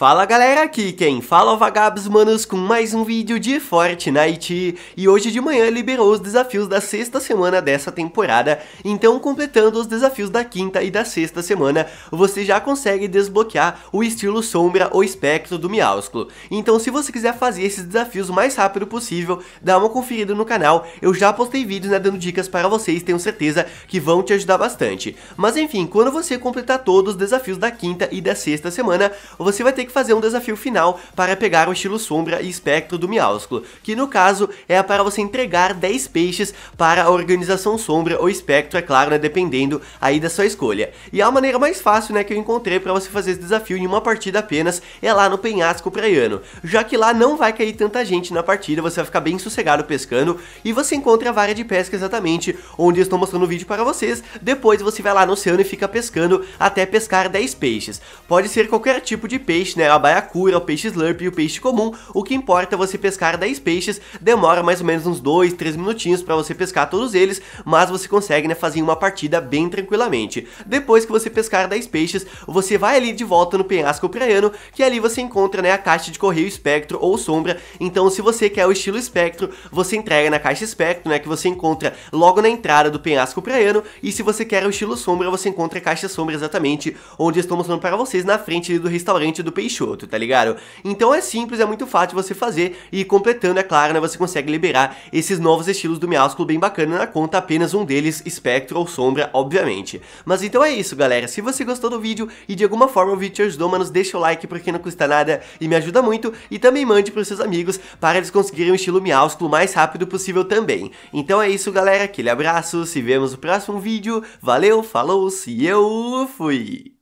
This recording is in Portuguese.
Fala galera, aqui quem fala é o Vagabos Manos com mais um vídeo de Fortnite e hoje de manhã liberou os desafios da sexta semana dessa temporada, então completando os desafios da quinta e da sexta semana, você já consegue desbloquear o estilo sombra ou espectro do Miausclo. Então se você quiser fazer esses desafios o mais rápido possível, dá uma conferida no canal, eu já postei vídeos né, dando dicas para vocês, tenho certeza que vão te ajudar bastante. Mas enfim, quando você completar todos os desafios da quinta e da sexta semana, você vai ter que que fazer um desafio final para pegar o estilo sombra e espectro do Miásculo, que no caso é para você entregar 10 peixes para a organização sombra ou espectro, é claro, né, dependendo aí da sua escolha. E a maneira mais fácil né, que eu encontrei para você fazer esse desafio em uma partida apenas é lá no penhasco praiano, já que lá não vai cair tanta gente na partida, você vai ficar bem sossegado pescando e você encontra a vara de pesca exatamente onde eu estou mostrando o vídeo para vocês, depois você vai lá no oceano e fica pescando até pescar 10 peixes. Pode ser qualquer tipo de peixe, né, né, a baiacura, o peixe slurp e o peixe comum, o que importa é você pescar 10 peixes, demora mais ou menos uns 2, 3 minutinhos para você pescar todos eles, mas você consegue né, fazer uma partida bem tranquilamente. Depois que você pescar 10 peixes, você vai ali de volta no penhasco praiano, que ali você encontra né, a caixa de correio espectro ou sombra, então se você quer o estilo espectro, você entrega na caixa espectro, né, que você encontra logo na entrada do penhasco praiano, e se você quer o estilo sombra, você encontra a caixa sombra exatamente onde estou mostrando para vocês na frente do restaurante do Peixoto, tá ligado? Então é simples, é muito fácil você fazer e completando, é claro, né, você consegue liberar esses novos estilos do Miásculo bem bacana na conta, apenas um deles, espectro ou sombra, obviamente. Mas então é isso, galera. Se você gostou do vídeo e de alguma forma o vídeo te ajudou, manos, deixa o like porque não custa nada e me ajuda muito e também mande pros seus amigos para eles conseguirem o estilo Miásculo o mais rápido possível também. Então é isso, galera. Aquele abraço, se vemos no próximo vídeo. Valeu, falou, se eu fui!